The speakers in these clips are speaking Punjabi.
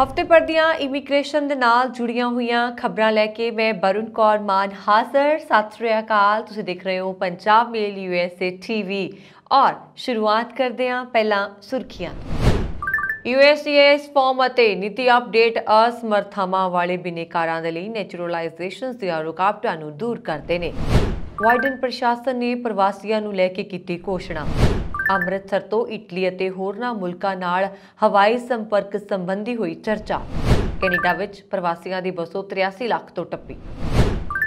ਹਫਤੇ ਪਰ ਦੀਆਂ ਇਮੀਗ੍ਰੇਸ਼ਨ ਦੇ ਨਾਲ ਜੁੜੀਆਂ ਹੋਈਆਂ ਖਬਰਾਂ ਲੈ ਕੇ ਮੈਂ ਬਰੁਨ ਕੌਰ ਮਾਨ ਹਾਜ਼ਰ ਸਤਿ ਸ੍ਰੀ ਅਕਾਲ ਤੁਸੀਂ ਦੇਖ ਰਹੇ ਹੋ ਪੰਜਾਬ ਮੇਲ ਯੂਐਸਏ ਟੀਵੀ ਔਰ ਸ਼ੁਰੂਆਤ ਕਰਦੇ ਹਾਂ ਪਹਿਲਾਂ ਸੁਰਖੀਆਂ ਯੂਐਸਏਐਸ ਫਾਰਮ ਅਤੇ ਨੀਤੀ ਅਪਡੇਟ ਅਸਮਰਥਾਵਾਂ ਵਾਲੇ ਬਿਨੇਕਾਰਾਂ ਦੇ ਲਈ ਨੇਚਰਲਾਈਜ਼ੇਸ਼ਨ ਦੀਆਂ ਰੁਕਾਵਟਾਂ ਨੂੰ ਦੂਰ ਕਰਦੇ ਨੇ ਵਾਈਡਨ ਪ੍ਰਸ਼ਾਸਨ ਨੇ ਪ੍ਰਵਾਸੀਆਂ ਨੂੰ ਲੈ ਕੇ ਕੀਤੀ ਘੋਸ਼ਣਾ ਅੰਮ੍ਰਿਤਸਰ ਤੋਂ ਇਟਲੀ ਅਤੇ ਹੋਰਨਾਂ ਮੁਲਕਾਂ ਨਾਲ ਹਵਾਈ ਸੰਪਰਕ ਸੰਬੰਧੀ ਹੋਈ ਚਰਚਾ ਕੈਨੇਡਾ ਵਿੱਚ ਪ੍ਰਵਾਸੀਆਂ ਦੀ ਬਸੋ 83 ਲੱਖ ਤੋਂ ਟੱਪੀ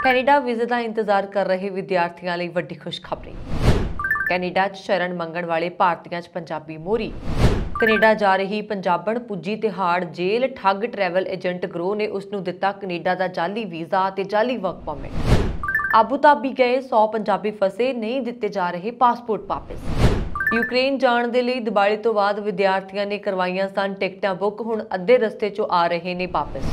ਕੈਨੇਡਾ ਵੀਜ਼ੇ ਦਾ ਇੰਤਜ਼ਾਰ ਕਰ ਰਹੇ ਵਿਦਿਆਰਥੀਆਂ ਲਈ ਵੱਡੀ ਖੁਸ਼ਖਬਰੀ ਕੈਨੇਡਾ 'ਚ ਸ਼ਰਨ ਮੰਗਣ ਵਾਲੇ ਭਾਰਤੀਆਂ 'ਚ ਪੰਜਾਬੀ ਮੋਰੀ ਕੈਨੇਡਾ ਜਾ ਰਹੀ ਪੰਜਾਬਣ ਪੁੱਜੀ ਤਿਹਾੜ ਜੇਲ੍ਹ ਠੱਗ ਟਰੈਵਲ ਏਜੰਟ ਗਰੋ ਨੇ ਉਸ ਨੂੰ ਦਿੱਤਾ ਕੈਨੇਡਾ ਦਾ ਜਾਲੀ ਵੀਜ਼ਾ ਤੇ ਜਾਲੀ ਵਰਕ ਪਰਮਿਟ ਆਬੂ ਧਾਬੀ ਗਏ 100 ਪੰਜਾਬੀ ਫਸੇ ਨਹੀਂ ਦਿੱਤੇ ਜਾ ਰਹੇ ਪਾਸਪੋਰਟ ਵਾਪਸ ਯੂਕਰੇਨ ਜਾਣ ਦੇ ਲਈ ਦਿਵਾਲੀ ਤੋਂ ਬਾਅਦ ਵਿਦਿਆਰਥੀਆਂ ਨੇ ਕਰਵਾਈਆਂ ਸਨ ਟਿਕਟਾਂ ਬੁੱਕ ਹੁਣ ਅੱਧੇ ਰਸਤੇ 'ਚੋਂ ਆ ਰਹੇ ਨੇ ਵਾਪਸ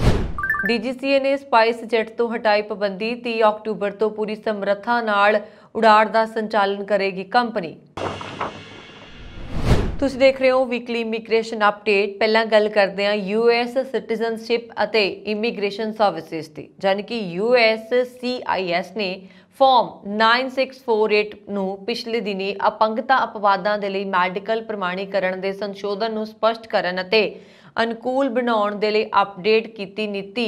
ਡੀਜੀਸੀਏ ਨੇ ਸਪਾਈਸ ਜੈਟ ਤੋਂ ਹਟਾਈ ਪਾਬੰਦੀ 30 ਅਕਤੂਬਰ ਤੋਂ ਪੂਰੀ ਸਮਰੱਥਾ ਨਾਲ ਉਡਾਣ ਦਾ ਸੰਚਾਲਨ ਕਰੇਗੀ ਕੰਪਨੀ ਤੁਸੀਂ ਦੇਖ ਰਹੇ ਹੋ ਵੀਕਲੀ ਇਮੀਗ੍ਰੇਸ਼ਨ ਅਪਡੇਟ ਪਹਿਲਾਂ ਗੱਲ ਕਰਦੇ ਹਾਂ ਯੂਐਸ ਸਿਟੀਜ਼ਨਸ਼ਿਪ ਅਤੇ ਇਮੀਗ੍ਰੇਸ਼ਨ ਸਰਵਿਸਿਜ਼ ਦੀ ਜਾਨਕਿ ਯੂਐਸ ਸੀਆਈਐਸ ਨੇ ਫਾਰਮ 9648 ਨੂੰ ਪਿਛਲੇ ਦਿਨੀ ਅਪੰਗਤਾ ਅਪਵਾਦਾਂ ਦੇ ਲਈ ਮੈਡੀਕਲ ਪ੍ਰਮਾਣੀਕਰਨ ਦੇ ਸੰਸ਼ੋਧਨ ਨੂੰ ਸਪਸ਼ਟ ਕਰਨ ਅਤੇ ਅਨੁਕੂਲ ਬਣਾਉਣ ਦੇ ਲਈ ਅਪਡੇਟ ਕੀਤੀ ਨੀਤੀ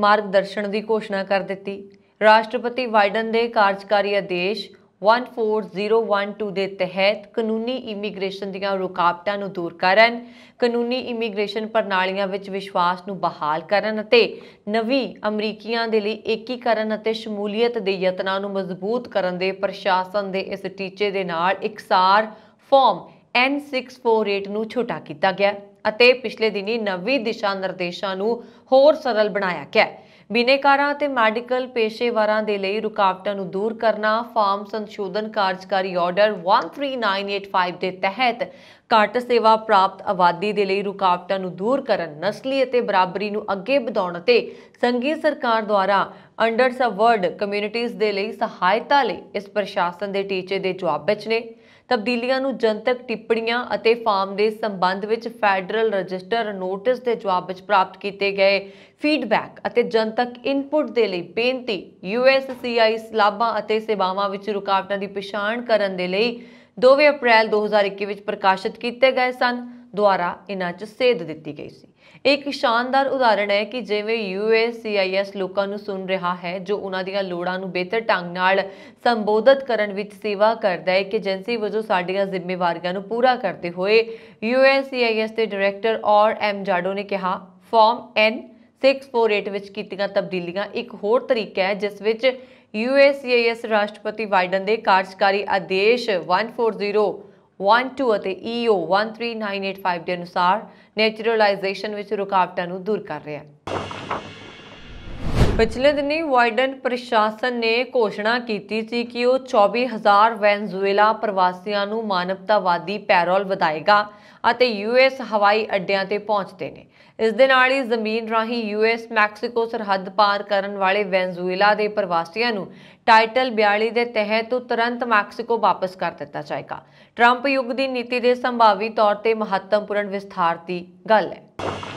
ਮਾਰਗਦਰਸ਼ਨ ਦੀ ਘੋਸ਼ਣਾ ਕਰ ਦਿੱਤੀ ਰਾਸ਼ਟਰਪਤੀ ਵਾਈਡਨ ਦੇ ਕਾਰਜਕਾਰੀ ਆਦੇਸ਼ 14012 ਦੇ ਤਹਿਤ ਕਾਨੂੰਨੀ ਇਮੀਗ੍ਰੇਸ਼ਨ ਦੀਆਂ ਰੁਕਾਵਟਾਂ ਨੂੰ ਦੂਰ ਕਰਨ ਕਾਨੂੰਨੀ ਇਮੀਗ੍ਰੇਸ਼ਨ ਪ੍ਰਣਾਲੀਆਂ ਵਿੱਚ ਵਿਸ਼ਵਾਸ ਨੂੰ ਬਹਾਲ ਕਰਨ ਅਤੇ ਨਵੀਂ ਅਮਰੀਕੀਆਂ ਦੇ ਲਈ ਏਕੀਕਰਨ ਅਤੇ ਸ਼ਮੂਲੀਅਤ ਦੇ ਯਤਨਾਂ ਨੂੰ ਮਜ਼ਬੂਤ ਕਰਨ ਦੇ ਪ੍ਰਸ਼ਾਸਨ ਦੇ ਇਸ ਟੀਚੇ ਦੇ ਨਾਲ ਇਕਸਾਰ ਫਾਰਮ N648 ਨੂੰ ਛੋਟਾ ਕੀਤਾ ਗਿਆ ਅਤੇ ਪਿਛਲੇ ਦਿਨੀ ਨਵੀਂ ਦਿਸ਼ਾ ਨਿਰਦੇਸ਼ਾਂ ਨੂੰ ਹੋਰ ਸਰਲ ਬਣਾਇਆ ਗਿਆ ਬਿਨੇਕਾਰਾਂ ਅਤੇ ਮੈਡੀਕਲ ਪੇਸ਼ੇਵਰਾਂ ਦੇ ਲਈ ਰੁਕਾਵਟਾਂ ਨੂੰ ਦੂਰ ਕਰਨਾ ਫਾਰਮ ਸੰਸ਼ੋਧਨ ਕਾਰਜਕਾਰੀ ਆਰਡਰ 13985 ਦੇ ਤਹਿਤ ਘੱਟ ਸੇਵਾ ਪ੍ਰਾਪਤ ਆਬਾਦੀ ਦੇ ਲਈ ਰੁਕਾਵਟਾਂ ਨੂੰ ਦੂਰ ਕਰਨ ਨਸਲੀ ਅਤੇ ਬਰਾਬਰੀ ਨੂੰ ਅੱਗੇ ਵਧਾਉਣ ਅਤੇ ਸੰਘੀ ਸਰਕਾਰ ਦੁਆਰਾ ਅੰਡਰ ਸਬਵਰਡ ਕਮਿਊਨਿਟੀਆਂ ਦੇ ਲਈ ਸਹਾਇਤਾ ਲਈ ਇਸ ਪ੍ਰਸ਼ਾਸਨ ਦੇ ਟੀਚੇ ਦੇ ਜਵਾਬ ਵਿੱਚ ਨੇ ਤਬਦੀਲੀਆਂ ਨੂੰ ਜਨਤਕ ਟਿੱਪਣੀਆਂ ਅਤੇ ਫਾਰਮ ਦੇ ਸੰਬੰਧ ਵਿੱਚ ਫੈਡਰਲ ਰਜਿਸਟਰ ਨੋਟਿਸ ਦੇ ਜਵਾਬ ਵਿੱਚ ਪ੍ਰਾਪਤ ਕੀਤੇ ਗਏ ਫੀਡਬੈਕ ਅਤੇ ਜਨਤਕ ਇਨਪੁਟ ਦੇ ਲਈ ਬੇਨਤੀ ਯੂਐਸਸੀਆਈ ਸਲਾਬਾਂ ਅਤੇ ਸੇਵਾਵਾਂ ਵਿੱਚ ਰੁਕਾਵਟਾਂ ਦੀ ਪਛਾਣ ਕਰਨ ਦੇ ਲਈ 2 ਅਪ੍ਰੈਲ 2021 ਵਿੱਚ ਪ੍ਰਕਾਸ਼ਿਤ ਕੀਤੇ ਗਏ ਸਨ ਦੁਆਰਾ ਇਹਨਾਂ 'ਚ ਸੇਧ ਦਿੱਤੀ ਗਈ ਸੀ ਇੱਕ ਸ਼ਾਨਦਾਰ ਉਦਾਹਰਣ ਹੈ ਕਿ ਜਿਵੇਂ ਯੂਐਸਸੀਆਈਐਸ ਲੋਕਾਂ ਨੂੰ ਸੁਣ ਰਿਹਾ ਹੈ ਜੋ ਉਹਨਾਂ ਦੀਆਂ ਲੋੜਾਂ ਨੂੰ ਬਿਹਤਰ ਢੰਗ ਨਾਲ ਸੰਬੋਧਿਤ ਕਰਨ ਵਿੱਚ ਸੇਵਾ ਕਰਦਾ ਹੈ ਕਿ ਏਜੰਸੀ ਵਜੋਂ ਸਾਡੀਆਂ ਜ਼ਿੰਮੇਵਾਰੀਆਂ ਨੂੰ ਪੂਰਾ ਕਰਦੇ ਹੋਏ ਯੂਐਸਸੀਆਈਐਸ ਦੇ ਡਾਇਰੈਕਟਰ ਔਰ ਐਮ ਜਾਡੋ ਨੇ ਕਿਹਾ ਫਾਰਮ ਐਨ 648 ਵਿੱਚ ਕੀਤੀਆਂ ਤਬਦੀਲੀਆਂ ਇੱਕ ਹੋਰ ਤਰੀਕਾ ਹੈ ਜਿਸ ਵਿੱਚ ਯੂਐਸਸੀਆਈਐਸ ਰਾਸ਼ਟਰਪਤੀ ਬਾਈਡਨ ਦੇ ਕਾਰਜਕਾਰੀ ਆਦੇਸ਼ 140 12 ਅਤੇ EO 13985 ਦੇ ਅਨੁਸਾਰ ਨੇਚਰਲਾਈਜੇਸ਼ਨ ਵਿੱਚ ਰੁਕਾਵਟਾਂ ਨੂੰ ਦੂਰ ਕਰ ਰਿਹਾ ਹੈ ਪਿਛਲੇ ਦਿਨੀ ਵਾਈਡਨ ਪ੍ਰਸ਼ਾਸਨ ਨੇ ਘੋਸ਼ਣਾ ਕੀਤੀ ਸੀ ਕਿ ਉਹ 24000 ਵੈਨਜ਼ੂਏਲਾ ਪ੍ਰਵਾਸੀਆਂ ਨੂੰ ਮਾਨਵਤਾਵਾਦੀ ਪੈਰੋਲ ਵਧਾਏਗਾ ਅਤੇ ਯੂਐਸ ਹਵਾਈ ਅੱਡਿਆਂ ਤੇ ਪਹੁੰਚਦੇ ਨੇ ਇਸ ਦੇ ਨਾਲ ਹੀ ਜ਼ਮੀਨ ਰਾਹੀਂ ਯੂਐਸ ਮੈਕਸੀਕੋ ਸਰਹੱਦ ਪਾਰ ਕਰਨ ਵਾਲੇ ਵੈਨਜ਼ੂਏਲਾ ਦੇ ਪ੍ਰਵਾਸੀਆਂ ਨੂੰ ਟਾਈਟਲ 42 ਦੇ ਤਹਿਤ ਤੁਰੰਤ ਮੈਕਸੀਕੋ ਵਾਪਸ ਕਰ ਦਿੱਤਾ ਜਾਏਗਾ ਟਰੰਪ ਯੁੱਗ ਦੀ ਨੀਤੀ ਦੇ ਸੰਭਾਵੀ ਤੌਰ ਤੇ ਮਹੱਤਵਪੂਰਨ ਵਿਸਥਾਰ ਦੀ ਗੱਲ ਹੈ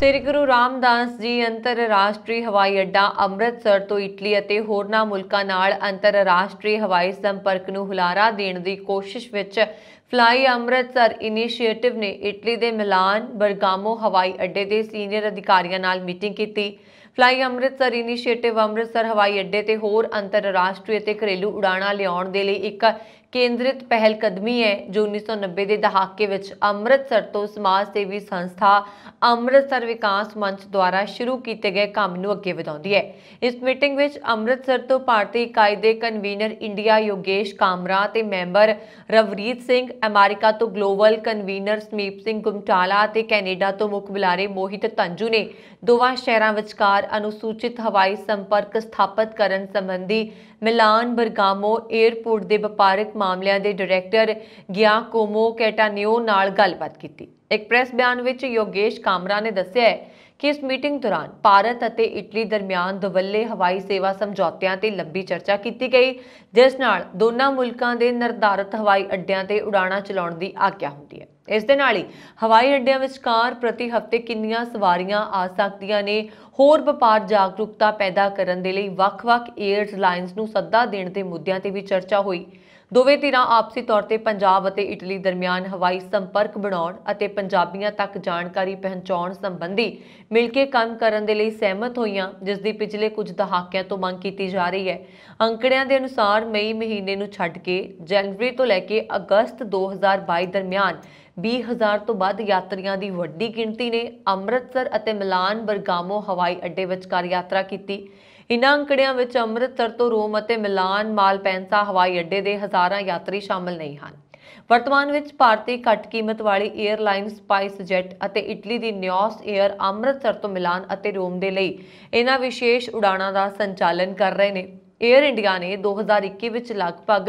ਸ੍ਰੀ ਗੁਰੂ ਰਾਮਦਾਸ ਜੀ ਅੰਤਰਰਾਸ਼ਟਰੀ ਹਵਾਈ ਅੱਡਾ ਅੰਮ੍ਰਿਤਸਰ ਤੋਂ ਇਟਲੀ ਅਤੇ ਹੋਰਨਾਂ ਮੁਲਕਾਂ ਨਾਲ ਅੰਤਰਰਾਸ਼ਟਰੀ ਹਵਾਈ ਸੰਪਰਕ ਨੂੰ ਹੁਲਾਰਾ ਦੇਣ ਦੀ ਕੋਸ਼ਿਸ਼ ਵਿੱਚ ਫਲਾਈ ਅੰਮ੍ਰਿਤਸਰ ਇਨੀਸ਼ੀਏਟਿਵ ਨੇ ਇਟਲੀ ਦੇ ਮਿਲਾਨ ਬਰਗਾਮੋ ਹਵਾਈ ਅੱਡੇ ਦੇ ਸੀਨੀਅਰ ਅਧਿਕਾਰੀਆਂ ਨਾਲ ਮੀਟਿੰਗ ਕੀਤੀ ਫਲਾਈ ਅੰਮ੍ਰਿਤਸਰ ਇਨੀਸ਼ੀਏਟਿਵ ਅੰਮ੍ਰਿਤਸਰ ਹਵਾਈ ਅੱਡੇ ਤੇ ਹੋਰ ਅੰਤਰਰਾਸ਼ਟਰੀ ਅਤੇ ਘਰੇਲੂ ਉਡਾਣਾਂ ਲਿਆਉਣ ਦੇ ਲਈ ਇੱਕ ਕੇਂਦਰਿਤ ਪਹਿਲ ਕਦਮੀ ਹੈ ਜੋ 1990 ਦੇ ਦਹਾਕੇ ਵਿੱਚ ਅੰਮ੍ਰਿਤਸਰ ਤੋਂ ਸਮਾਜ ਸੇਵੀ ਸੰਸਥਾ ਅੰਮ੍ਰਿਤਸਰ ਵਿਕਾਸ ਮੰਚ ਦੁਆਰਾ ਸ਼ੁਰੂ ਕੀਤੇ ਗਏ ਕੰਮ ਨੂੰ ਅੱਗੇ ਵਧਾਉਂਦੀ ਹੈ ਇਸ ਮੀਟਿੰਗ ਵਿੱਚ ਅੰਮ੍ਰਿਤਸਰ ਤੋਂ ਭਾਰਤੀ ਇਕਾਈ ਦੇ ਕਨਵੀਨਰ ਇੰਡੀਆ ਯੋਗੇਸ਼ ਕਾਮਰਾ ਤੇ ਮੈਂਬਰ ਰਵਰੀਤ ਸਿੰਘ ਅਮਰੀਕਾ ਤੋਂ ਗਲੋਬਲ ਕਨਵੀਨਰ ਸਮੀਪ ਸਿੰਘ ਗੁਮਟਾਲਾ ਤੇ ਕੈਨੇਡਾ ਤੋਂ ਮੁੱਖ ਬੁਲਾਰੇ ਮੋਹਿਤ ਤੰਜੂ ਨੇ ਦੋਵਾਂ ਸ਼ਹਿਰਾਂ ਵਿਚਕਾਰ ਅਨੁਸੂਚਿਤ ਹਵਾਈ ਸੰਪਰਕ ਸਥਾਪਿਤ ਕਰਨ ਸੰਬੰਧੀ ਮਿਲਾਨ ਬਰਗਾਮੋ 에ਅਰਪੋਰਟ ਦੇ ਵਪਾਰਕ ਮਾਮਲਿਆਂ ਦੇ ਡਾਇਰੈਕਟਰ ਗਿਆ ਕੋਮੋ ਕੈਟਾਨਿਓ ਨਾਲ ਗੱਲਬਾਤ ਕੀਤੀ ਇੱਕ ਪ੍ਰੈਸ ਬਿਆਨ ਵਿੱਚ ਯੋਗੇਸ਼ ਕਾਮਰਾ ਨੇ ਦੱਸਿਆ ਹੈ ਕਿ ਇਸ ਮੀਟਿੰਗ ਦੌਰਾਨ ਭਾਰਤ ਅਤੇ ਇਟਲੀ ਦਰਮਿਆਨ ਦਵੱਲੇ ਹਵਾਈ ਸੇਵਾ ਸਮਝੌਤਿਆਂ ਤੇ ਲੰਬੀ ਚਰਚਾ ਕੀਤੀ ਗਈ ਜਿਸ ਨਾਲ ਦੋਨਾਂ ਮੁਲਕਾਂ ਦੇ ਨਿਰਧਾਰਤ ਹਵਾਈ ਅੱਡਿਆਂ ਤੇ ਉਡਾਣਾਂ ਚਲਾਉਣ ਦੀ ਆਗਿਆ ਹੁੰਦੀ ਹੈ ਇਸ ਦੇ ਨਾਲ ਹੀ ਹਵਾਈ ਅੱਡਿਆਂ ਵਿਚਕਾਰ ਪ੍ਰਤੀ ਹਫ਼ਤੇ ਕਿੰਨੀਆਂ ਸਵਾਰੀਆਂ ਆ ਸਕਦੀਆਂ ਨੇ ਹੋਰ ਵਪਾਰ ਜਾਗਰੂਕਤਾ ਪੈਦਾ ਕਰਨ ਦੇ ਲਈ ਵੱਖ-ਵੱਖ 에ਅਰਲਾਈਨਸ ਨੂੰ ਸੱਦਾ ਦੇਣ ਦੇ ਮੁੱਦਿਆਂ ਤੇ ਵੀ ਚਰਚਾ ਹੋਈ ਦੋਵੇਂ ਧਿਰਾਂ ਆਪਸੀ ਤੌਰ ਤੇ ਪੰਜਾਬ ਅਤੇ ਇਟਲੀ ਦਰਮਿਆਨ ਹਵਾਈ ਸੰਪਰਕ ਬਣਾਉਣ ਅਤੇ ਪੰਜਾਬੀਆਂ ਤੱਕ ਜਾਣਕਾਰੀ ਪਹੁੰਚਾਉਣ ਸੰਬੰਧੀ ਮਿਲ ਕੇ ਕੰਮ ਕਰਨ ਦੇ ਲਈ ਸਹਿਮਤ ਹੋਈਆਂ ਜਿਸ ਦੀ ਪਿਛਲੇ ਕੁਝ ਦਹਾਕਿਆਂ ਤੋਂ ਮੰਗ ਕੀਤੀ ਜਾ ਰਹੀ ਹੈ ਅੰਕੜਿਆਂ ਦੇ ਅਨੁਸਾਰ ਮਈ ਮਹੀਨੇ ਨੂੰ ਛੱਡ ਕੇ ਜਨਵਰੀ ਤੋਂ ਲੈ ਕੇ ਅਗਸਤ 2022 ਦਰਮਿਆਨ 20000 ਤੋਂ ਵੱਧ ਯਾਤਰੀਆਂ ਦੀ ਵੱਡੀ ਗਿਣਤੀ ਨੇ ਅੰਮ੍ਰਿਤਸਰ ਅਤੇ ਮਿਲਾਨ ਬਰਗਾਮੋ ਹਵਾਈ ਅੱਡੇ ਵਿਚਕਾਰ ਯਾਤਰਾ ਕੀਤੀ ਇਨ੍ਹਾਂ ਅੰਕੜਿਆਂ ਵਿੱਚ ਅੰਮ੍ਰਿਤਸਰ ਤੋਂ ਰੋਮ ਅਤੇ ਮਿਲਾਨ ਮਾਲਪੈਂਸਾ ਹਵਾਈ ਅੱਡੇ ਦੇ ਹਜ਼ਾਰਾਂ ਯਾਤਰੀ ਸ਼ਾਮਲ ਨਹੀਂ ਹਨ ਵਰਤਮਾਨ ਵਿੱਚ ਭਾਰਤੀ ਘੱਟ ਕੀਮਤ ਵਾਲੀ 에ਅਰਲਾਈਨ ਸਪਾਈਸ ਜੈਟ ਅਤੇ ਇਟਲੀ ਦੀ ਨਿਓਸ 에ਅਰ ਅੰਮ੍ਰਿਤਸਰ ਤੋਂ ਮਿਲਾਨ ਅਤੇ ਰੋਮ ਦੇ ਲਈ ਇਹਨਾਂ ਵਿਸ਼ੇਸ਼ ਉਡਾਣਾਂ ਦਾ ਸੰਚਾਲਨ ਕਰ ਰਹੇ ਨੇ ਏਅਰ ਇੰਡੀਆ ਨੇ 2021 ਵਿੱਚ ਲਗਭਗ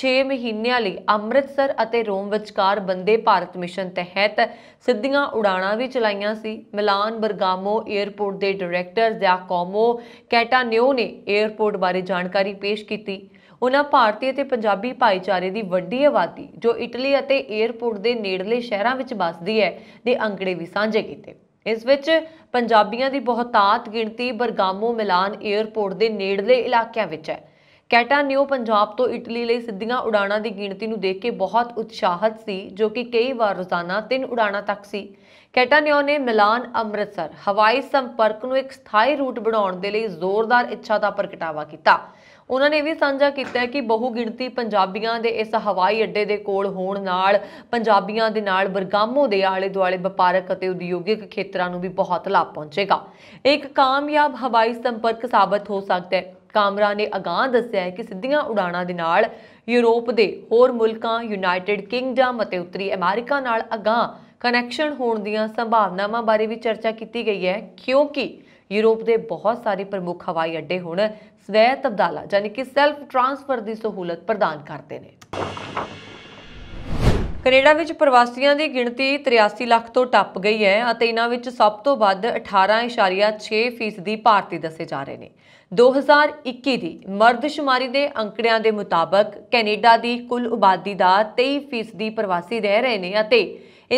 6 ਮਹੀਨਿਆਂ ਲਈ ਅੰਮ੍ਰਿਤਸਰ ਅਤੇ ਰੋਮ ਵਿਚਕਾਰ ਬੰਦੇ ਭਾਰਤ ਮਿਸ਼ਨ ਤਹਿਤ ਸਿੱਧੀਆਂ ਉਡਾਣਾਂ ਵੀ ਚਲਾਈਆਂ ਸੀ ਮਿਲਾਨ ਬਰਗਾਮੋ 에어ਪੋਰਟ ਦੇ ਡਾਇਰੈਕਟਰ ਜ਼ਿਆਕੋਮੋ ਕੈਟਾਨਿਓ ਨੇ 에어ਪੋਰਟ ਬਾਰੇ ਜਾਣਕਾਰੀ ਪੇਸ਼ ਕੀਤੀ ਉਹਨਾਂ ਭਾਰਤੀ ਅਤੇ ਪੰਜਾਬੀ ਭਾਈਚਾਰੇ ਦੀ ਵੱਡੀ ਆਬਾਦੀ ਜੋ ਇਟਲੀ ਅਤੇ 에어ਪੋਰਟ ਦੇ ਨੇੜਲੇ ਸ਼ਹਿਰਾਂ ਵਿੱਚ ਵੱਸਦੀ ਹੈ ਦੇ ਅੰਕੜੇ ਵੀ ਸਾਂਝੇ ਕੀਤੇ ਇਸ ਵਿੱਚ ਪੰਜਾਬੀਆਂ ਦੀ ਬਹੁਤਾਤ ਗਿਣਤੀ ਬਰਗਾਮੋ ਮਿਲਾਨ 에ਅਰਪੋਰਟ ਦੇ ਨੇੜਲੇ ਇਲਾਕਿਆਂ ਵਿੱਚ ਹੈ ਕੈਟਾ ਨਿਊ ਪੰਜਾਬ ਤੋਂ ਇਟਲੀ ਲਈ ਸਿੱਧੀਆਂ ਉਡਾਣਾਂ ਦੀ ਗਿਣਤੀ ਨੂੰ ਦੇਖ ਕੇ ਬਹੁਤ ਉਤਸ਼ਾਹਤ ਸੀ ਜੋ ਕਿ ਕਈ ਵਾਰ ਰੋਜ਼ਾਨਾ 3 ਉਡਾਣਾਂ ਤੱਕ ਸੀ ਕੈਟਾ ਨਿਊ ਨੇ ਮਿਲਾਨ ਅੰਮ੍ਰਿਤਸਰ ਹਵਾਈ ਸੰਪਰਕ ਨੂੰ ਇੱਕ ਸਥਾਈ ਰੂਟ ਬਣਾਉਣ ਦੇ ਲਈ ਜ਼ੋਰਦਾਰ ਇੱਛਾ ਦਾ ਪ੍ਰਗਟਾਵਾ ਕੀਤਾ ਉਹਨਾਂ ਨੇ ਵੀ ਸਾਂਝਾ ਕੀਤਾ ਕਿ ਬਹੁ ਗਿਣਤੀ ਪੰਜਾਬੀਆਂ ਦੇ ਇਸ ਹਵਾਈ ਅੱਡੇ ਦੇ ਕੋਲ ਹੋਣ ਨਾਲ ਪੰਜਾਬੀਆਂ ਦੇ ਨਾਲ ਬਰਗਾਮੋ ਦੇ ਆਲੇ ਦੁਆਲੇ ਵਪਾਰਕ ਅਤੇ ਉਦਯੋਗਿਕ ਖੇਤਰਾਂ ਨੂੰ ਵੀ ਬਹੁਤ ਲਾਭ ਪਹੁੰਚੇਗਾ ਇੱਕ ਕਾਮਯਾਬ ਹਵਾਈ ਸੰਪਰਕ ਸਾਬਤ ਹੋ ਸਕਦਾ ਹੈ ਕਾਮਰਾ ਨੇ ਅਗਾਹ ਦੱਸਿਆ ਹੈ ਕਿ ਸਿੱਧੀਆਂ ਉਡਾਣਾਂ ਦੇ ਨਾਲ ਯੂਰਪ ਦੇ ਹੋਰ ਮੁਲਕਾਂ ਯੂਨਾਈਟਿਡ ਕਿੰਗਡਮ ਅਤੇ ਉੱਤਰੀ ਅਮਰੀਕਾ ਨਾਲ ਅਗਾਹ ਕਨੈਕਸ਼ਨ ਹੋਣ ਦੀਆਂ ਸੰਭਾਵਨਾਵਾਂ ਬਾਰੇ ਵੀ ਚਰਚਾ ਕੀਤੀ ਗਈ ਹੈ ਕਿਉਂਕਿ ਯੂਰਪ ਦੇ ਬਹੁਤ ਸਾਰੇ ਪ੍ਰਮੁੱਖ ਹਵਾਈ ਅੱਡੇ ਹੁਣ ਸਵੈ ਤਬਦਾਲਾ ਯਾਨੀ ਕਿ ਸੈਲਫ ਟ੍ਰਾਂਸਫਰ ਦੀ ਸਹੂਲਤ ਪ੍ਰਦਾਨ ਕਰਦੇ ਨੇ ਕੈਨੇਡਾ ਵਿੱਚ ਪ੍ਰਵਾਸੀਆਂ ਦੀ ਗਿਣਤੀ 83 ਲੱਖ ਤੋਂ ਟੱਪ ਗਈ ਹੈ ਅਤੇ ਇਹਨਾਂ ਵਿੱਚ ਸਭ ਤੋਂ ਵੱਧ 18.6% ਦੀ ਭਾਰਤੀ ਦੱਸੇ ਜਾ ਰਹੇ ਨੇ 2021 ਦੀ ਮਰਦਸ਼ੁਮਾਰੀ ਦੇ ਅੰਕੜਿਆਂ ਦੇ ਮੁਤਾਬਕ ਕੈਨੇਡਾ ਦੀ ਕੁੱਲ ਆਬਾਦੀ ਦਾ 23% ਦੀ ਪ੍ਰਵਾਸੀ ਰਹਿ ਰਹੇ ਨੇ ਅਤੇ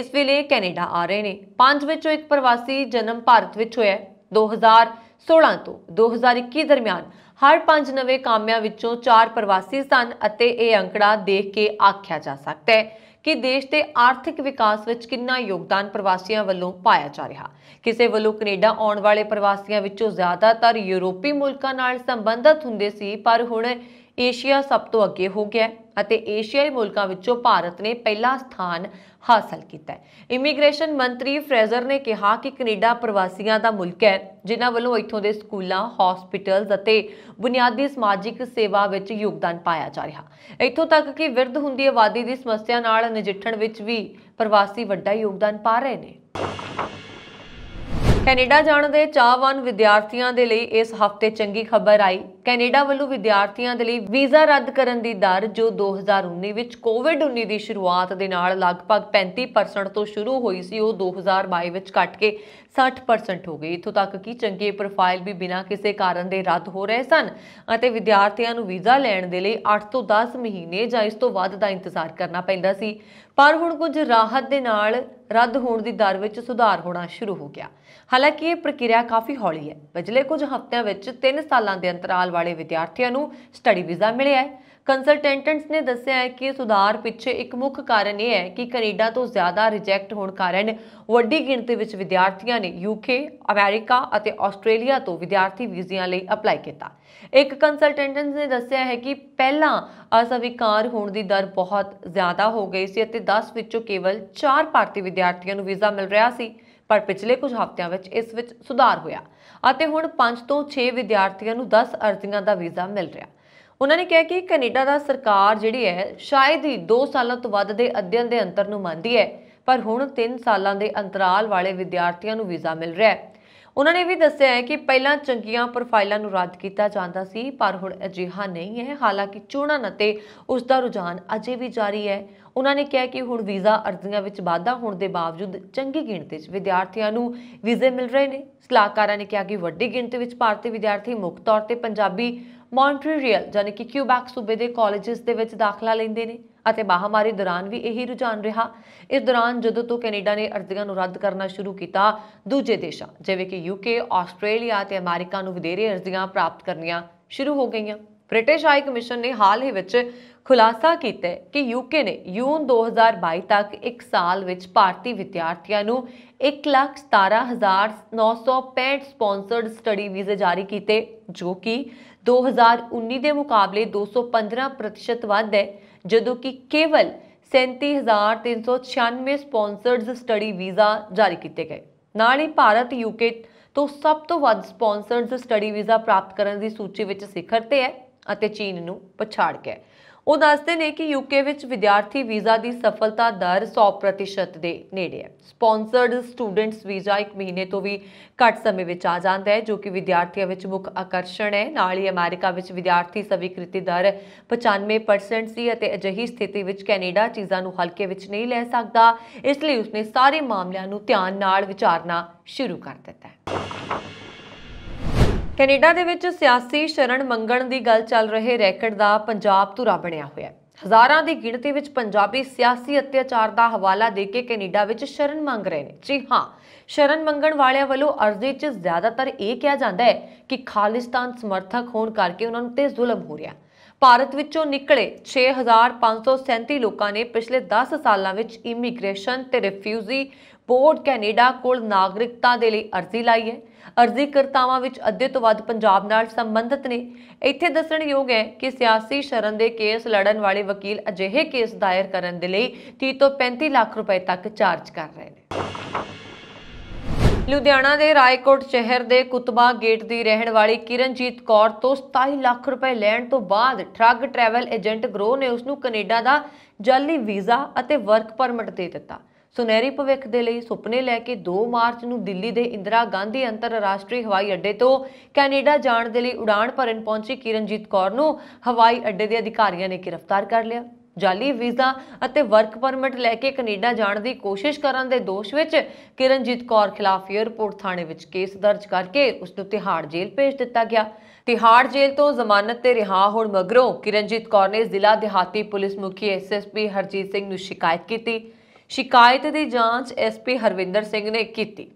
ਇਸ ਵੇਲੇ ਕੈਨੇਡਾ ਆ ਰਹੇ ਨੇ ਪੰਜ ਵਿੱਚੋਂ ਇੱਕ ਪ੍ਰਵਾਸੀ ਜਨਮ ਭਾਰਤ ਵਿੱਚ ਹੋਇਆ 2000 16 ਤੋਂ 2021 ਦਰਮਿਆਨ ਹਰ 5 ਨਵੇਂ ਕਾਮਿਆਂ ਵਿੱਚੋਂ 4 ਪ੍ਰਵਾਸੀ ਸਨ ਅਤੇ ਇਹ ਅੰਕੜਾ ਦੇਖ ਕੇ ਆਖਿਆ ਜਾ ਸਕਦਾ ਹੈ ਕਿ ਦੇਸ਼ ਦੇ ਆਰਥਿਕ ਵਿਕਾਸ ਵਿੱਚ ਕਿੰਨਾ ਯੋਗਦਾਨ ਪ੍ਰਵਾਸੀਆਂ ਵੱਲੋਂ ਪਾਇਆ ਜਾ ਰਿਹਾ ਕਿਸੇ ਵੱਲੋਂ ਕੈਨੇਡਾ ਆਉਣ ਵਾਲੇ ਪ੍ਰਵਾਸੀਆਂ ਵਿੱਚੋਂ ਜ਼ਿਆਦਾਤਰ ਯੂਰੋਪੀ ਮੁਲਕਾਂ ਨਾਲ ਸੰਬੰਧਤ ਹੁੰਦੇ ਸੀ ਪਰ ਹੁਣ ਏਸ਼ੀਆ ਸਭ ਤੋਂ ਅੱਗੇ ਹੋ ਗਿਆ ਅਤੇ ਏਸ਼ੀਆਈ ਮੁਲਕਾਂ ਵਿੱਚੋਂ ਭਾਰਤ ਨੇ ਪਹਿਲਾ ਸਥਾਨ ਹਾਸਲ ਕੀਤਾ ਹੈ ਇਮੀਗ੍ਰੇਸ਼ਨ ਮੰਤਰੀ ਫ੍ਰੇਜ਼ਰ ਨੇ ਕਿਹਾ ਕਿ ਕੈਨੇਡਾ ਪ੍ਰਵਾਸੀਆਂ ਦਾ ਮੁਲਕ ਹੈ ਜਿਨ੍ਹਾਂ ਵੱਲੋਂ ਇੱਥੋਂ ਦੇ ਸਕੂਲਾਂ, ਹਸਪੀਟਲਸ ਅਤੇ ਬੁਨਿਆਦੀ ਸਮਾਜਿਕ ਸੇਵਾ ਵਿੱਚ ਯੋਗਦਾਨ ਪਾਇਆ ਜਾ ਰਿਹਾ ਇੱਥੋਂ ਤੱਕ ਕਿ ਵਿਰਧ ਹੁੰਦੀ ਆਬਾਦੀ ਦੀ ਸਮੱਸਿਆ ਨਾਲ ਨਜਿੱਠਣ ਵਿੱਚ ਵੀ ਪ੍ਰਵਾਸੀ ਵੱਡਾ ਯੋਗਦਾਨ ਪਾ ਰਹੇ ਨੇ ਕੈਨੇਡਾ ਜਾਣ ਦੇ ਚਾਹਵਾਨ ਵਿਦਿਆਰਥੀਆਂ ਦੇ ਲਈ ਇਸ ਹਫਤੇ ਚੰਗੀ ਖਬਰ ਆਈ ਕੈਨੇਡਾ ਵੱਲੋਂ ਵਿਦਿਆਰਥੀਆਂ ਦੇ ਲਈ ਵੀਜ਼ਾ ਰੱਦ ਕਰਨ ਦੀ ਦਰ ਜੋ 2019 ਵਿੱਚ ਕੋਵਿਡ-19 ਦੀ ਸ਼ੁਰੂਆਤ ਦੇ ਨਾਲ ਲਗਭਗ 35% ਤੋਂ ਸ਼ੁਰੂ ਹੋਈ ਸੀ ਉਹ 2022 ਵਿੱਚ ਘਟ ਕੇ 60% ਹੋ ਗਈ ਇਥੋਂ ਤੱਕ ਕਿ ਚੰਗੇ ਪ੍ਰੋਫਾਈਲ ਵੀ ਬਿਨਾਂ ਕਿਸੇ ਕਾਰਨ ਦੇ ਰੱਦ ਹੋ ਰਹੇ ਸਨ ਅਤੇ ਵਿਦਿਆਰਥੀਆਂ ਨੂੰ ਵੀਜ਼ਾ ਲੈਣ ਦੇ ਲਈ 8 ਤੋਂ 10 ਮਹੀਨੇ ਜਾਂ ਇਸ ਤੋਂ ਵੱਧ ਦਾ ਇੰਤਜ਼ਾਰ ਕਰਨਾ ਪੈਂਦਾ ਸੀ ਪਰ ਹੁਣ ਕੁਝ ਰਾਹਤ ਦੇ ਨਾਲ ਰੱਦ ਹੋਣ ਦੀ ਦਰ ਵਿੱਚ ਸੁਧਾਰ ਹੋਣਾ ਸ਼ੁਰੂ ਹੋ ਗਿਆ ਹਾਲਾਂਕਿ ਇਹ ਪ੍ਰਕਿਰਿਆ ਕਾਫੀ ਹੌਲੀ ਹੈ ਪਿਛਲੇ ਕੁਝ ਹਫ਼ਤਿਆਂ ਵਿੱਚ 3 ਸਾਲਾਂ ਦੇ ਅੰਤਰਾਲ ਵਾਲੇ ਵਿਦਿਆਰਥੀਆਂ ਨੂੰ ਸਟੱਡੀ ਵੀਜ਼ਾ ਮਿਲਿਆ ਹੈ ਕੰਸਲਟੈਂਟਸ ਨੇ ਦੱਸਿਆ ਹੈ ਕਿ ਸੁਧਾਰ ਪਿੱਛੇ ਇੱਕ ਮੁੱਖ ਕਾਰਨ ਇਹ ਹੈ ਕਿ ਕੈਨੇਡਾ ਤੋਂ ਜ਼ਿਆਦਾ ਰਿਜੈਕਟ ਹੋਣ ਕਾਰਨ ਵੱਡੀ ਗਿਣਤੀ ਵਿੱਚ ਵਿਦਿਆਰਥੀਆਂ ਨੇ ਯੂਕੇ ਅਮਰੀਕਾ ਅਤੇ ਆਸਟ੍ਰੇਲੀਆ ਤੋਂ ਵਿਦਿਆਰਥੀ ਵੀਜ਼ਿਆਂ ਲਈ ਅਪਲਾਈ ਕੀਤਾ ਇੱਕ ਕੰਸਲਟੈਂਟਸ ਨੇ ਦੱਸਿਆ ਹੈ ਕਿ ਪਹਿਲਾਂ ਅਸਵੀਕਾਰ ਹੋਣ ਦੀ ਦਰ ਬਹੁਤ ਜ਼ਿਆਦਾ ਹੋ ਗਈ ਸੀ ਅਤੇ 10 ਵਿੱਚੋਂ ਕੇਵਲ 4 ਭਾਰਤੀ ਵਿਦਿਆਰਥੀਆਂ ਨੂੰ ਵੀਜ਼ਾ ਮਿਲ ਰਿਹਾ ਸੀ ਪਰ ਪਿਛਲੇ ਕੁਝ ਹਫ਼ਤਿਆਂ ਵਿੱਚ ਇਸ ਵਿੱਚ ਸੁਧਾਰ ਹੋਇਆ ਅਤੇ ਹੁਣ 5 ਤੋਂ 6 ਵਿਦਿਆਰਥੀਆਂ ਨੂੰ 10 ਅਰਜ਼ੀਆਂ ਦਾ ਵੀਜ਼ਾ ਮਿਲ ਰਿਹਾ ਉਹਨਾਂ ਨੇ ਕਿਹਾ ਕਿ ਕੈਨੇਡਾ ਦਾ ਸਰਕਾਰ ਜਿਹੜੀ ਹੈ ਸ਼ਾਇਦ ਹੀ 2 ਸਾਲਾਂ ਤੋਂ ਵੱਧ ਦੇ ਅਧਿਐਨ ਦੇ ਅੰਤਰ ਨੂੰ ਮੰਨਦੀ ਹੈ ਪਰ ਹੁਣ 3 ਸਾਲਾਂ ਦੇ ਅੰਤਰਾਲ ਵਾਲੇ ਵਿਦਿਆਰਥੀਆਂ ਨੂੰ ਵੀਜ਼ਾ ਮਿਲ ਰਿਹਾ ਹੈ ਉਹਨਾਂ ਨੇ ਵੀ ਦੱਸਿਆ ਹੈ ਕਿ ਪਹਿਲਾਂ ਚੰਗੀਆਂ ਪ੍ਰੋਫਾਈਲਾਂ ਨੂੰ ਰੱਦ ਕੀਤਾ ਜਾਂਦਾ ਸੀ ਪਰ ਹੁਣ ਅਜਿਹਾ ਨਹੀਂ ਹੈ ਹਾਲਾਂਕਿ ਚੋਣਾਂ ਅਤੇ ਉਸ ਦਾ ਰੁਝਾਨ ਅਜੇ ਵੀ ਜਾਰੀ ਹੈ ਉਹਨਾਂ ਨੇ ਕਿਹਾ ਕਿ ਹੁਣ ਵੀਜ਼ਾ ਅਰਜ਼ੀਆਂ ਵਿੱਚ ਵਾਧਾ ਹੋਣ ਦੇ ਬਾਵਜੂਦ ਚੰਗੀ ਗਿਣਤੀ ਵਿੱਚ ਵਿਦਿਆਰਥੀਆਂ ਨੂੰ ਵੀਜ਼ੇ ਮਿਲ ਰਹੇ ਨੇ ਸਲਾਹਕਾਰਾਂ ਨੇ ਕਿਹਾ ਕਿ ਵੱਡੀ ਗਿਣਤੀ ਵਿੱਚ ਭਾਰਤੀ ਵਿਦਿਆਰਥੀ ਮੁੱਖ ਤੌਰ ਤੇ ਪੰਜਾਬੀ ਮੌਂਟਰੀਅਲ ਯਾਨੀ ਕਿ ਕਿਊਬੈਕ ਸੂਬੇ ਦੇ ਕਾਲਜਸ ਦੇ ਵਿੱਚ ਦਾਖਲਾ ਲੈਂਦੇ ਨੇ ਅਤੇ ਮਹਾਮਾਰੀ ਦੌਰਾਨ ਵੀ ਇਹੀ ਰੁਝਾਨ ਰਿਹਾ ਇਸ ਦੌਰਾਨ ਜਦੋਂ ਤੋਂ ਕੈਨੇਡਾ ਨੇ ਅਰਜ਼ੀਆਂ ਨੂੰ ਰੱਦ ਕਰਨਾ ਸ਼ੁਰੂ ਕੀਤਾ ਦੂਜੇ ਦੇਸ਼ਾਂ ਜਿਵੇਂ ਕਿ ਯੂਕੇ ਆਸਟ੍ਰੇਲੀਆ ਤੇ ਅਮਰੀਕਾ ਨੂੰ ਵਧੇਰੇ ਅਰਜ਼ੀਆਂ ਪ੍ਰਾਪਤ ਕਰਨੀਆਂ ਸ਼ੁਰੂ ਹੋ ਗਈਆਂ ਬ੍ਰਿਟਿਸ਼ ਹਾਈ ਕਮਿਸ਼ਨ ਨੇ ਹਾਲ ਹੀ ਵਿੱਚ ਖੁਲਾਸਾ ਕੀਤਾ ਕਿ ਯੂਕੇ ਨੇ ਜੂਨ 2022 ਤੱਕ 1 ਸਾਲ ਵਿੱਚ ਭਾਰਤੀ ਵਿਦਿਆਰਥੀਆਂ ਨੂੰ 117965 ਸਪਾਂਸਰਡ ਸਟੱਡੀ ਵੀਜ਼ੇ ਜਾਰੀ ਕੀਤੇ ਜੋ ਕਿ 2019 ਦੇ ਮੁਕਾਬਲੇ 215% ਵੱਧ ਹੈ ਜਦੋਂ ਕਿ ਕੇਵਲ 37396 ਸਪਾਂਸਰਡ ਸਟੱਡੀ ਵੀਜ਼ਾ ਜਾਰੀ ਕੀਤੇ ਗਏ ਨਾਲ ਹੀ ਭਾਰਤ ਯੂਕੇ ਤੋਂ ਸਭ ਤੋਂ ਵੱਧ ਸਪਾਂਸਰਡ ਸਟੱਡੀ ਵੀਜ਼ਾ ਪ੍ਰਾਪਤ ਕਰਨ ਦੀ ਸੂਚੀ ਵਿੱਚ ਸਿਖਰ ਤੇ ਹੈ ਅਤੇ ਚੀਨ ਨੂੰ ਪਛਾੜ ਗਿਆ ਉਹ ਦੱਸਦੇ ਨੇ ਕਿ ਯੂਕੇ ਵਿੱਚ ਵਿਦਿਆਰਥੀ ਵੀਜ਼ਾ ਦੀ ਸਫਲਤਾ ਦਰ 100% ਦੇ ਨੇੜੇ ਹੈ ਸਪਾਂਸਰਡ ਸਟੂਡੈਂਟਸ ਵੀਜ਼ਾ 1 ਮਹੀਨੇ ਤੋਂ ਵੀ ਘੱਟ ਸਮੇਂ ਵਿੱਚ ਆ ਜਾਂਦਾ ਹੈ ਜੋ ਕਿ ਵਿਦਿਆਰਥੀਆਂ ਵਿੱਚ ਮੁੱਖ ਆਕਰਸ਼ਣ ਹੈ ਨਾਲ ਹੀ ਅਮਰੀਕਾ ਵਿੱਚ ਵਿਦਿਆਰਥੀ ਸਵੀਕ੍ਰਿਤੀ ਦਰ 95% ਸੀ ਅਤੇ ਅਜਿਹੀ ਸਥਿਤੀ ਵਿੱਚ ਕੈਨੇਡਾ ਚੀਜ਼ਾਂ ਨੂੰ ਹਲਕੇ ਵਿੱਚ ਨਹੀਂ ਲੈ ਸਕਦਾ ਇਸ ਲਈ ਉਸਨੇ ਸਾਰੇ ਮਾਮਲਿਆਂ ਨੂੰ ਧਿਆਨ ਨਾਲ ਵਿਚਾਰਨਾ ਸ਼ੁਰੂ ਕਰ ਦਿੱਤਾ ਹੈ ਕੈਨੇਡਾ ਦੇ ਵਿੱਚ ਸਿਆਸੀ ਸ਼ਰਣ ਮੰਗਣ ਦੀ ਗੱਲ ਚੱਲ ਰਹੇ ਰੈਕਟ ਦਾ ਪੰਜਾਬ ਧੁਰਾ ਬਣਿਆ ਹੋਇਆ ਹੈ ਹਜ਼ਾਰਾਂ ਦੀ ਗਿਣਤੀ ਵਿੱਚ ਪੰਜਾਬੀ ਸਿਆਸੀ ਅਤਿਆਚਾਰ ਦਾ ਹਵਾਲਾ ਦੇ ਕੇ ਕੈਨੇਡਾ ਵਿੱਚ ਸ਼ਰਨ ਮੰਗ ਰਹੇ ਨੇ ਜੀ ਹਾਂ ਸ਼ਰਨ ਮੰਗਣ ਵਾਲਿਆਂ ਵੱਲੋਂ ਅਰਜ਼ੀ 'ਚ ਜ਼ਿਆਦਾਤਰ ਇਹ ਕਿਹਾ ਜਾਂਦਾ ਹੈ ਕਿ ਖਾਲਿਸਤਾਨ ਸਮਰਥਕ ਹੋਣ ਕਰਕੇ ਉਹਨਾਂ ਨੂੰ ਤੇ ਜ਼ੁਲਮ ਹੋ ਰਿਹਾ ਭਾਰਤ ਵਿੱਚੋਂ ਨਿਕਲੇ 6537 ਲੋਕਾਂ ਨੇ ਪਿਛਲੇ 10 ਸਾਲਾਂ ਵਿੱਚ ਇਮੀਗ੍ਰੇਸ਼ਨ ਤੇ ਰਿਫਿਊਜੀ ਪਾਸਪੋਰਟ ਕੈਨੇਡਾ ਕੋਲ ਨਾਗਰਿਕਤਾ ਦੇ ਲਈ ਅਰਜ਼ੀ ਲਾਈ ਹੈ ਅਰਜ਼ੀਕਰਤਾਵਾਂ ਵਿੱਚ ਅੱਧੇ ਤੋਂ ਵੱਧ ਪੰਜਾਬ ਨਾਲ ਸੰਬੰਧਿਤ ਨੇ ਇੱਥੇ ਦੱਸਣਯੋਗ ਹੈ ਕਿ ਸਿਆਸੀ ਸ਼ਰਨ ਦੇ ਕੇਸ ਲੜਨ ਵਾਲੇ ਵਕੀਲ ਅਜਿਹੇ ਕੇਸ ਦਾਇਰ ਕਰਨ ਦੇ ਲਈ 30 ਤੋਂ 35 ਲੱਖ ਰੁਪਏ ਤੱਕ ਚਾਰਜ ਕਰ ਰਹੇ ਨੇ ਲੁਧਿਆਣਾ ਦੇ ਰਾਏਕੋਟ ਸ਼ਹਿਰ ਦੇ ਕੁਤਬਾ ਗੇਟ ਦੀ ਰਹਿਣ ਵਾਲੀ ਕਿਰਨਜੀਤ ਕੌਰ ਤੋਂ 27 ਲੱਖ ਰੁਪਏ ਲੈਣ ਤੋਂ ਬਾਅਦ ਟਰੱਕ ਟਰੈਵਲ ਏਜੰਟ ਗਰੋ ਨੇ ਉਸ ਨੂੰ ਕੈਨੇਡਾ ਦਾ ਜਾਲੀ ਵੀਜ਼ਾ ਅਤੇ ਵਰਕ ਪਰਮਿਟ ਦੇ ਦਿੱਤਾ ਸੁਨਹਿਰੀ ਭਵਿੱਖ ਦੇ ਲਈ ਸੁਪਨੇ ਲੈ ਕੇ 2 ਮਾਰਚ ਨੂੰ ਦਿੱਲੀ ਦੇ ਇੰਦਰਾ ਗਾਂਧੀ ਅੰਤਰਰਾਸ਼ਟਰੀ ਹਵਾਈ ਅੱਡੇ ਤੋਂ ਕੈਨੇਡਾ ਜਾਣ ਦੇ ਲਈ ਉਡਾਣ ਭਰਨ ਪਹੁੰਚੀ ਕਿਰਨਜੀਤ ਕੌਰ ਨੂੰ ਹਵਾਈ ਅੱਡੇ ਦੇ ਅਧਿਕਾਰੀਆਂ ਨੇ ਗ੍ਰਿਫਤਾਰ ਕਰ ਲਿਆ ਜਾਲੀ ਵੀਜ਼ਾ ਅਤੇ ਵਰਕ ਪਰਮਿਟ ਲੈ ਕੇ ਕੈਨੇਡਾ ਜਾਣ ਦੀ ਕੋਸ਼ਿਸ਼ ਕਰਨ ਦੇ ਦੋਸ਼ ਵਿੱਚ ਕਿਰਨਜੀਤ ਕੌਰ ਖਿਲਾਫ 에ਅਰਪੋਰਟ ਥਾਣੇ ਵਿੱਚ ਕੇਸ ਦਰਜ ਕਰਕੇ ਉਸ ਨੂੰ ਤਿਹਾੜ ਜੇਲ੍ਹ ਭੇਜ ਦਿੱਤਾ ਗਿਆ ਤਿਹਾੜ ਜੇਲ੍ਹ ਤੋਂ ਜ਼ਮਾਨਤ ਤੇ ਰਿਹਾ ਹੋਣ ਮਗਰੋਂ ਕਿਰਨਜੀਤ ਕੌਰ ਨੇ ਜ਼ਿਲ੍ਹਾ ਦਿਹਾਤੀ ਪੁਲਿਸ ਮੁਖੀ ਐਸਐਸਪੀ ਹਰਜੀਤ ਸਿੰਘ ਨੂੰ ਸ਼ਿਕਾਇਤ ਕੀਤੀ ਸ਼ਿਕਾਇਤ ਦੀ ਜਾਂਚ ਐਸਪੀ ਹਰਵਿੰਦਰ ਸਿੰਘ ਨੇ ਕੀਤੀ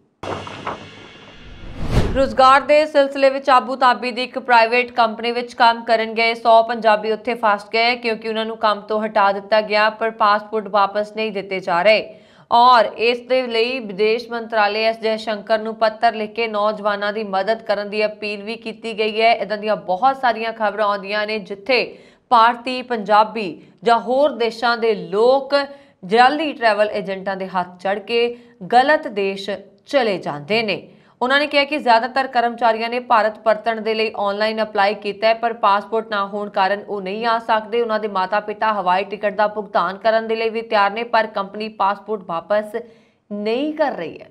ਰੋਜ਼ਗਾਰ ਦੇ ਸਿਲਸਿਲੇ ਵਿੱਚ ਆਬੂ ਤਾਬੀ ਦੀ ਇੱਕ ਪ੍ਰਾਈਵੇਟ ਕੰਪਨੀ ਵਿੱਚ ਕੰਮ ਕਰਨ ਗਏ 100 ਪੰਜਾਬੀ ਉੱਥੇ ਫਸ ਗਏ ਕਿਉਂਕਿ ਉਹਨਾਂ ਨੂੰ ਕੰਮ ਤੋਂ ਹਟਾ ਦਿੱਤਾ ਗਿਆ ਪਰ ਪਾਸਪੋਰਟ ਵਾਪਸ ਨਹੀਂ ਦਿੱਤੇ ਜਾ ਰਹੇ ਔਰ ਇਸ ਦੇ ਲਈ ਵਿਦੇਸ਼ ਮੰਤਰਾਲੇ ਐਸ ਜੈ ਸ਼ੰਕਰ ਨੂੰ ਪੱਤਰ ਲਿਖ ਕੇ ਨੌਜਵਾਨਾਂ ਦੀ ਮਦਦ ਕਰਨ ਦੀ ਅਪੀਲ ਵੀ ਕੀਤੀ ਗਈ ਹੈ ਇਦਾਂ ਦੀਆਂ ਬਹੁਤ ਸਾਰੀਆਂ ਖਬਰਾਂ ਆਉਂਦੀਆਂ ਨੇ ਜਿੱਥੇ ਭਾਰਤੀ ਪੰਜਾਬੀ ਜਾਂ ਹੋਰ ਦੇਸ਼ਾਂ ਦੇ ਲੋਕ ਜਲਦੀ ਟਰੈਵਲ ਏਜੰਟਾਂ ਦੇ ਹੱਥ ਚੜ ਕੇ ਗਲਤ ਦੇਸ਼ ਚਲੇ ਜਾਂਦੇ ਨੇ ਉਹਨਾਂ ਨੇ ਕਿਹਾ ਕਿ ਜ਼ਿਆਦਾਤਰ ਕਰਮਚਾਰੀਆਂ ਨੇ ਭਾਰਤ ਪਰਤਣ ਦੇ ਲਈ ਆਨਲਾਈਨ ਅਪਲਾਈ ਕੀਤਾ ਹੈ ਪਰ ਪਾਸਪੋਰਟ ਨਾ ਹੋਣ ਕਾਰਨ ਉਹ ਨਹੀਂ ਆ ਸਕਦੇ ਉਹਨਾਂ ਦੇ ਮਾਤਾ-ਪਿਤਾ ਹਵਾਈ ਟਿਕਟ ਦਾ ਭੁਗਤਾਨ ਕਰਨ ਦੇ ਲਈ ਵੀ ਤਿਆਰ ਨੇ ਪਰ ਕੰਪਨੀ ਪਾਸਪੋਰਟ ਵਾਪਸ ਨਹੀਂ ਕਰ ਰਹੀ ਹੈ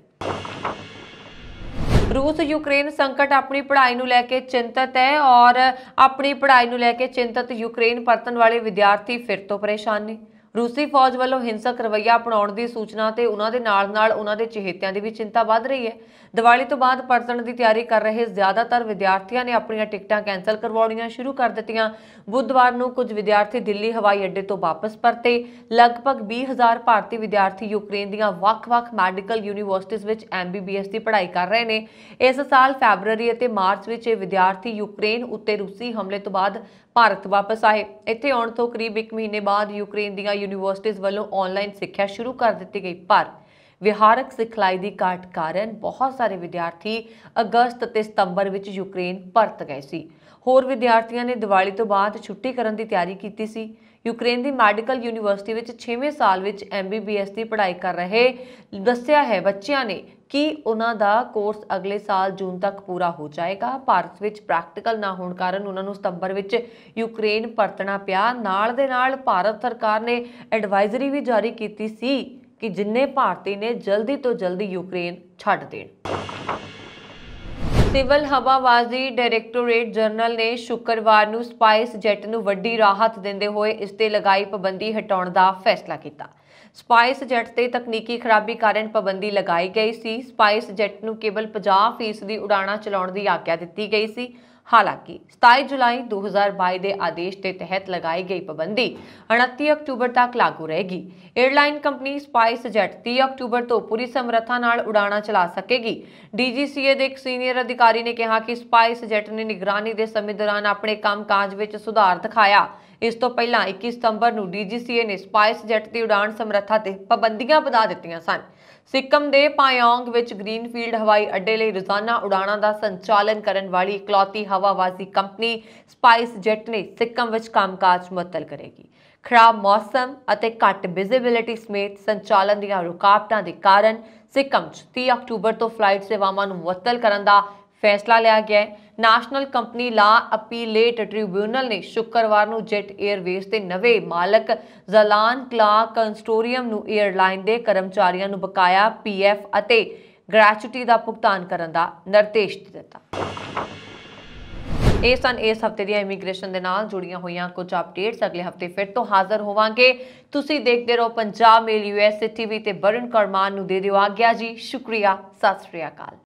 ਰੂਸ ਯੂਕਰੇਨ ਸੰਕਟ ਆਪਣੀ ਪੜ੍ਹਾਈ ਨੂੰ ਲੈ ਕੇ ਚਿੰਤਤ ਹੈ ਔਰ ਆਪਣੀ ਪੜ੍ਹਾਈ ਨੂੰ ਲੈ ਕੇ ਚਿੰਤਤ ਯੂਕਰੇਨ ਪਰਤਣ ਵਾਲੇ ਵਿਦਿਆਰਥੀ ਫਿਰ ਤੋਂ ਪਰੇਸ਼ਾਨ ਨੇ ਰੂਸੀ ਫੌਜ ਵੱਲੋਂ ਹਿੰਸਕ ਰਵੱਈਆ ਅਪਣਾਉਣ ਦੀ ਸੂਚਨਾ ਤੇ ਉਹਨਾਂ ਦੇ ਨਾਲ ਨਾਲ ਉਹਨਾਂ ਦੇ ਚਹੇਤਿਆਂ ਦੀ ਵੀ ਚਿੰਤਾ ਵੱਧ ਰਹੀ ਹੈ ਦੀਵਾਲੀ ਤੋਂ ਬਾਅਦ ਪਰਤਣ ਦੀ ਤਿਆਰੀ ਕਰ ਰਹੇ ਜ਼ਿਆਦਾਤਰ ਵਿਦਿਆਰਥੀਆਂ ਨੇ ਆਪਣੀਆਂ ਟਿਕਟਾਂ ਕੈਨਸਲ ਕਰਵਾਉਣੀਆਂ ਸ਼ੁਰੂ ਕਰ ਦਿੱਤੀਆਂ ਬੁੱਧਵਾਰ ਨੂੰ ਕੁਝ ਵਿਦਿਆਰਥੀ ਦਿੱਲੀ ਹਵਾਈ ਅੱਡੇ ਤੋਂ ਵਾਪਸ ਪਰਤੇ ਲਗਭਗ 20000 ਭਾਰਤੀ ਵਿਦਿਆਰਥੀ ਯੂਕਰੇਨ ਦੀਆਂ ਵੱਖ-ਵੱਖ ਮੈਡੀਕਲ ਯੂਨੀਵਰਸਿਟੀਆਂ ਵਿੱਚ ਐਮਬੀਬੀਐਸ ਦੀ ਪੜ੍ਹਾਈ ਕਰ ਰਹੇ ਨੇ ਇਸ ਸਾਲ ਫੈਬਰੂਅਰੀ ਅਤੇ ਮਾਰਚ ਵਿੱਚ ਇਹ ਵਿਦਿਆਰਥੀ ਯੂਕਰੇਨ ਉੱਤੇ ਰੂਸੀ ਹਮਲੇ ਤੋਂ ਬਾਅਦ ਭਾਰਤ ਵਾਪਸ ਆਏ ਇੱਥੇ ਆਉਣ ਤੋਂ ਕਰੀਬ 1 ਮਹੀਨੇ ਬਾਅਦ ਯੂਕਰੇਨ ਦੀਆਂ ਯੂਨੀਵਰਸਿਟੀਆਂ ਵੱਲੋਂ ਆਨਲਾਈਨ ਸਿੱਖਿਆ ਸ਼ੁਰੂ ਕਰ ਦਿੱਤੀ ਗਈ ਪਰ ਵਿਹਾਰਕ ਸਿਖਲਾਈ ਦੀ ਘਾਟ ਕਾਰਨ ਬਹੁਤ ਸਾਰੇ ਵਿਦਿਆਰਥੀ ਅਗਸਤ ਤੇ ਸਤੰਬਰ ਵਿੱਚ ਯੂਕਰੇਨ ਪਰਤ ਗਏ ਸੀ ਹੋਰ ਵਿਦਿਆਰਥੀਆਂ ਨੇ ਦੀਵਾਲੀ ਤੋਂ ਬਾਅਦ ਛੁੱਟੀ ਕਰਨ ਦੀ ਤਿਆਰੀ ਕੀਤੀ ਸੀ ਯੂਕਰੇਨ ਦੀ ਮੈਡੀਕਲ ਯੂਨੀਵਰਸਿਟੀ ਵਿੱਚ 6ਵੇਂ ਸਾਲ ਵਿੱਚ ਐਮਬੀਬੀਐਸ ਦੀ ਪੜ੍ਹਾਈ ਕਰ ਰਹੇ ਦੱਸਿਆ ਹੈ ਬੱਚਿਆਂ ਨੇ ਕਿ ਉਹਨਾਂ ਦਾ ਕੋਰਸ ਅਗਲੇ ਸਾਲ ਜੂਨ ਤੱਕ ਪੂਰਾ ਹੋ ਜਾਏਗਾ ਭਾਰਤ ਵਿੱਚ ਪ੍ਰੈਕਟੀਕਲ ਨਾ ਹੋਣ ਕਾਰਨ ਉਹਨਾਂ ਨੂੰ ਸਤੰਬਰ ਵਿੱਚ ਯੂਕਰੇਨ ਪਰਤਣਾ ਪਿਆ ਨਾਲ ਦੇ ਨਾਲ ਭਾਰਤ ਸਰਕਾਰ ਨੇ ਐਡਵਾਈਜ਼ਰੀ ਵੀ ਜਾਰੀ ਕੀਤੀ ਸੀ ਕਿ ਜਿੰਨੇ ਭਾਰਤੀ ਨੇ ਜਲਦੀ ਤੋਂ ਜਲਦੀ ਯੂਕਰੇਨ ਛੱਡ ਦੇਣ ਸਿਵਲ ਹਵਾਵਾਜ਼ੀ ਡਾਇਰੈਕਟੋਰੇਟ ਜਰਨਲ ਨੇ ਸ਼ੁੱਕਰਵਾਰ ਨੂੰ ਸਪਾਈਸ ਜੈਟ ਨੂੰ ਵੱਡੀ ਰਾਹਤ ਦਿੰਦੇ ਹੋਏ ਇਸ ਤੇ ਲਗਾਈ ਪਾਬੰਦੀ ਹਟਾਉਣ ਦਾ ਫੈਸਲਾ ਕੀਤਾ ਸਪਾਈਸ ਜੈਟ ਤੇ ਤਕਨੀਕੀ ਖਰਾਬੀ ਕਾਰਨ ਪਾਬੰਦੀ ਲਗਾਈ ਗਈ ਸੀ ਸਪਾਈਸ ਜੈਟ ਨੂੰ ਕੇਵਲ 50% ਦੀ ਉਡਾਣਾਂ ਚਲਾਉਣ ਦੀ ਆਗਿਆ ਦਿੱਤੀ ਗਈ ਸੀ ਹਾਲਾਂਕਿ 27 ਜੁਲਾਈ 2022 ਦੇ ਆਦੇਸ਼ ਦੇ ਤਹਿਤ ਲਗਾਈ ਗਈ ਪਾਬੰਦੀ 29 ਅਕਤੂਬਰ ਤੱਕ ਲਾਗੂ ਰਹੇਗੀ 에ਅਰਲਾਈਨ ਕੰਪਨੀ ਸਪਾਈਸ ਜੈਟ 30 ਅਕਤੂਬਰ ਤੋਂ ਪੂਰੀ ਸਮਰੱਥਾ ਨਾਲ ਉਡਾਣਾ ਚਲਾ ਸਕੇਗੀ ਡੀਜੀਸੀਏ ਦੇ ਇੱਕ ਸੀਨੀਅਰ ਅਧਿਕਾਰੀ ਨੇ ਕਿਹਾ ਕਿ ਸਪਾਈਸ ਜੈਟ ਨੇ ਨਿਗਰਾਨੀ ਦੇ ਸਮੇਂ ਦੌਰਾਨ ਆਪਣੇ ਕੰਮਕਾਜ ਵਿੱਚ ਸੁਧਾਰ ਦਿਖਾਇਆ ਇਸ ਤੋਂ ਪਹਿਲਾਂ 21 ਸਤੰਬਰ ਨੂੰ ਡੀਜੀਸੀਏ ਨੇ ਸਪਾਈਸ ਜੈਟ ਦੀ ਉਡਾਣ ਸਮਰੱਥਾ ਤੇ ਪਾਬੰਦੀਆਂ ਵਧਾ ਦਿੱਤੀਆਂ ਸਨ ਸਿੱਕਮ ਦੇ ਪਾਇਓਂਗ ਵਿੱਚ ਗ੍ਰੀਨਫੀਲਡ ਹਵਾਈ ਅੱਡੇ ਲਈ ਰੋਜ਼ਾਨਾ ਉਡਾਣਾਂ ਦਾ ਸੰਚਾਲਨ ਕਰਨ ਵਾਲੀ ਇਕਲੌਤੀ ਹਵਾਵਾਜ਼ੀ ਕੰਪਨੀ ਸਪਾਈਸ ਜੈਟ ਨੇ ਸਿੱਕਮ ਵਿੱਚ ਕੰਮਕਾਜ ਮੁਅੱਤਲ ਕਰੇਗੀ ਖਰਾਬ ਮੌਸਮ ਅਤੇ ਘੱਟ ਵਿਜ਼ਿਬਿਲਿਟੀ ਸਮੇਤ ਸੰਚਾਲਨ ਦੀਆਂ ਰੁਕਾਵਟਾਂ ਦੇ ਕਾਰਨ ਸਿੱਕਮ 'ਚ 30 ਅਕਤੂਬਰ ਤੋਂ ਫਲਾਈਟ ਸੇਵਾਵਾਂ ਨੂੰ ਮੁਅੱਤਲ ਕਰਨ ਦਾ ਫੈਸਲਾ ਲਿਆ ਗਿਆ ਹੈ ਨੈਸ਼ਨਲ ਕੰਪਨੀ ਲਾ ਅਪੀਲੇਟ ਟ੍ਰਿਬਿਊਨਲ ਨੇ ਸ਼ੁੱਕਰਵਾਰ ਨੂੰ ਜੈਟ 에ਅਰਵੇਜ਼ ਦੇ ਨਵੇਂ ਮਾਲਕ ਜ਼ਲਾਨ ਕਲਾ ਕੰਸਟੋਰੀਅਮ ਨੂੰ 에ਅਰਲਾਈਨ ਦੇ ਕਰਮਚਾਰੀਆਂ ਨੂੰ ਬਕਾਇਆ ਪੀਐਫ ਅਤੇ ਗ੍ਰੈਚੁਇਟੀ ਦਾ ਭੁਗਤਾਨ ਕਰਨ ਦਾ ਨਿਰਦੇਸ਼ ਦਿੱਤਾ ਇਹ ਸਨ ਇਸ ਹਫਤੇ ਦੀਆਂ ਇਮੀਗ੍ਰੇਸ਼ਨ ਦੇ ਨਾਲ ਜੁੜੀਆਂ ਹੋਈਆਂ ਕੁਝ ਅਪਡੇਟਸ ਅਗਲੇ ਹਫਤੇ ਫਿਰ ਤੋਂ ਹਾਜ਼ਰ ਹੋਵਾਂਗੇ ਤੁਸੀਂ ਦੇਖਦੇ ਰਹੋ ਪੰਜਾਬ ਮੇਲ ਯੂਐਸ ਟੀਵੀ ਤੇ ਬਰਨ ਕਰਮਾਨ ਨੂੰ ਦੇ ਦਿਓ ਆਗਿਆ ਜੀ ਸ਼ੁਕਰੀਆ ਸਤਿ ਸ੍ਰੀ ਅਕਾਲ